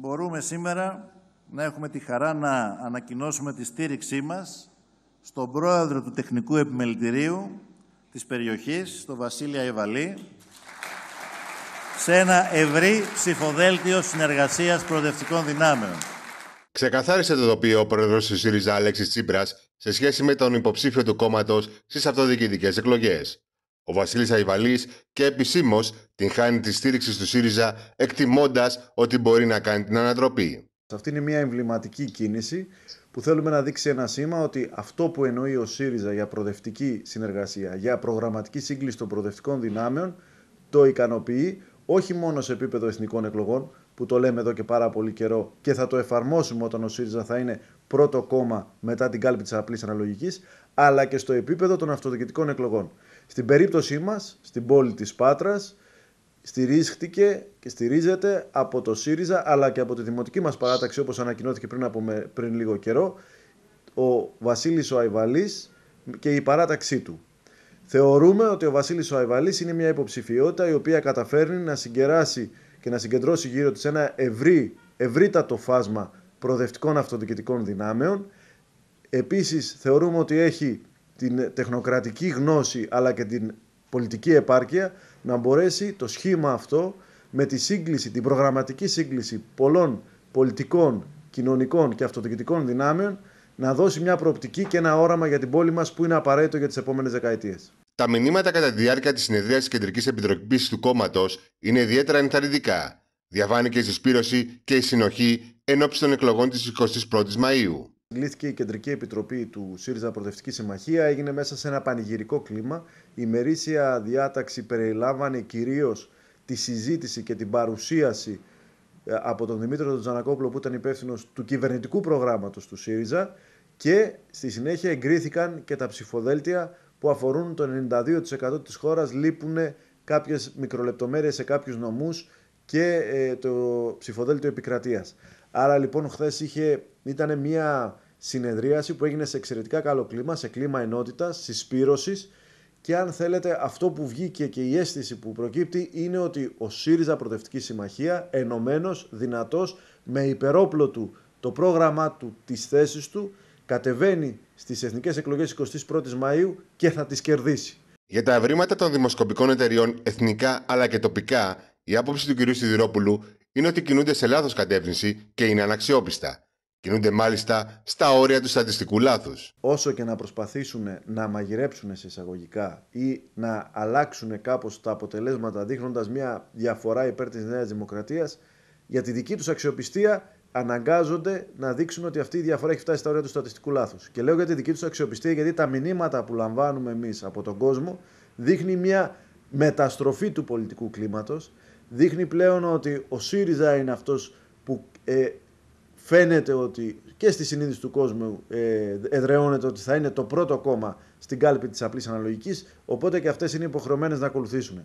μπορούμε σήμερα να έχουμε τη χαρά να ανακοινώσουμε τη στήριξή μας στον πρόεδρο του Τεχνικού Επιμελητηρίου της περιοχής, τον Βασίλεια Ιβαλή, σε ένα ευρύ ψηφοδέλτιο συνεργασίας προοδευτικών δυνάμεων. Ξεκαθάρισε το τοπίο ο πρόεδρος της ΣΥΡΙΖΑ Αλέξης Τσίπρας σε σχέση με τον υποψήφιο του κόμματος στις αυτοδιοικητικές εκλογές. Ο Βασίλης Αϊβαλής και επισήμως την χάνει τη στήριξη του ΣΥΡΙΖΑ, εκτιμώντας ότι μπορεί να κάνει την ανατροπή. Αυτή είναι μια εμβληματική κίνηση που θέλουμε να δείξει ένα σήμα ότι αυτό που εννοεί ο ΣΥΡΙΖΑ για προοδευτική συνεργασία, για προγραμματική σύγκληση των προοδευτικών δυνάμεων, το ικανοποιεί όχι μόνο σε επίπεδο εθνικών εκλογών, που το λέμε εδώ και πάρα πολύ καιρό και θα το εφαρμόσουμε όταν ο ΣΥΡΙΖΑ θα είναι πρώτο κόμμα μετά την κάλπη της απλής αναλογικής, αλλά και στο επίπεδο των αυτοδιοικητικών εκλογών. Στην περίπτωσή μας, στην πόλη της Πάτρας, στηρίχτηκε και στηρίζεται από το ΣΥΡΙΖΑ αλλά και από τη δημοτική μας παράταξη, όπως ανακοινώθηκε πριν, από με, πριν λίγο καιρό, ο Βασίλης ο Αϊβαλής και η παράταξή του. Θεωρούμε ότι ο Βασίλης ο Αϊβαλής είναι μια υποψηφιότητα η οποία καταφέρνει να συγκεράσει και να συγκεντρώσει γύρω της ένα ευρύ, ευρύτατο φάσμα προοδευτικών αυτοδιοκητικών δυνάμεων. Επίσης θεωρούμε ότι έχει την τεχνοκρατική γνώση αλλά και την πολιτική επάρκεια να μπορέσει το σχήμα αυτό με τη σύγκληση, την προγραμματική σύγκληση πολλών πολιτικών, κοινωνικών και αυτοδιοκητικών δυνάμεων να δώσει μια προοπτική και ένα όραμα για την πόλη μας που είναι απαραίτητο για τις επόμενες δεκαετίες. Τα μηνύματα κατά τη διάρκεια της συνεδρίας της Κεντρικής Επιτροπής του κόμματος είναι ιδιαίτερα ενθαρρυντικά. και η συσπήρωση και η συνοχή εν των εκλογών της 21η Μαου. Λύθηκε η Κεντρική Επιτροπή του ΣΥΡΙΖΑ Πρωτευτική Συμμαχία, έγινε μέσα σε ένα πανηγυρικό κλίμα. Η μερίσια διάταξη περιλάμβανε κυρίως τη συζήτηση και την παρουσίαση ε, από τον Δημήτριο Τζανακόπουλο που ήταν υπεύθυνο του κυβερνητικού προγράμματος του ΣΥΡΙΖΑ και στη συνέχεια εγκρίθηκαν και τα ψηφοδέλτια που αφορούν το 92% της χώρας λείπουν κάποιες μικρολεπτομέρειες σε κάποιους νομούς και ε, το ψηφοδέλτιο επικρατείας. Άρα λοιπόν χθες είχε, ήταν μια συνεδρίαση που έγινε σε εξαιρετικά καλό κλίμα, σε κλίμα ενότητας, συσπήρωσης και αν θέλετε αυτό που βγήκε και η αίσθηση που προκύπτει είναι ότι ο ΣΥΡΙΖΑ Πρωτευτική Συμμαχία ενωμένος, δυνατός, με υπερόπλο του το πρόγραμμά του, τις θέσεις του κατεβαίνει στις εθνικές εκλογές 21η Μαΐου και θα τις κερδίσει. Για τα ευρήματα των δημοσκοπικών εταιριών εθνικά αλλά και τοπικά, η άποψη του κ. Σιδηρόπουλου είναι ότι κινούνται σε λάθος κατεύθυνση και είναι αναξιόπιστα. Κινούνται μάλιστα στα όρια του στατιστικού λάθους. Όσο και να προσπαθήσουν να μαγειρέψουν σε εισαγωγικά ή να αλλάξουν κάπως τα αποτελέσματα δείχνοντας μια διαφορά υπέρ της Νέας Δημοκρατίας, για τη δική τους αξιοπιστία αναγκάζονται να δείξουν ότι αυτή η διαφορά έχει φτάσει στα όρια του στατιστικού λάθους. Και λέω για τη δική τους αξιοπιστία, γιατί τα μηνύματα που λαμβάνουμε εμείς από τον κόσμο δείχνει μια μεταστροφή του πολιτικού κλίματος. Δείχνει πλέον ότι ο ΣΥΡΙΖΑ είναι αυτός που ε, φαίνεται ότι και στη συνείδηση του κόσμου ε, εδραιώνεται ότι θα είναι το πρώτο κόμμα στην κάλπη της απλής αναλογικής. Οπότε και αυτές είναι υποχρεωμένες να ακολουθήσουν.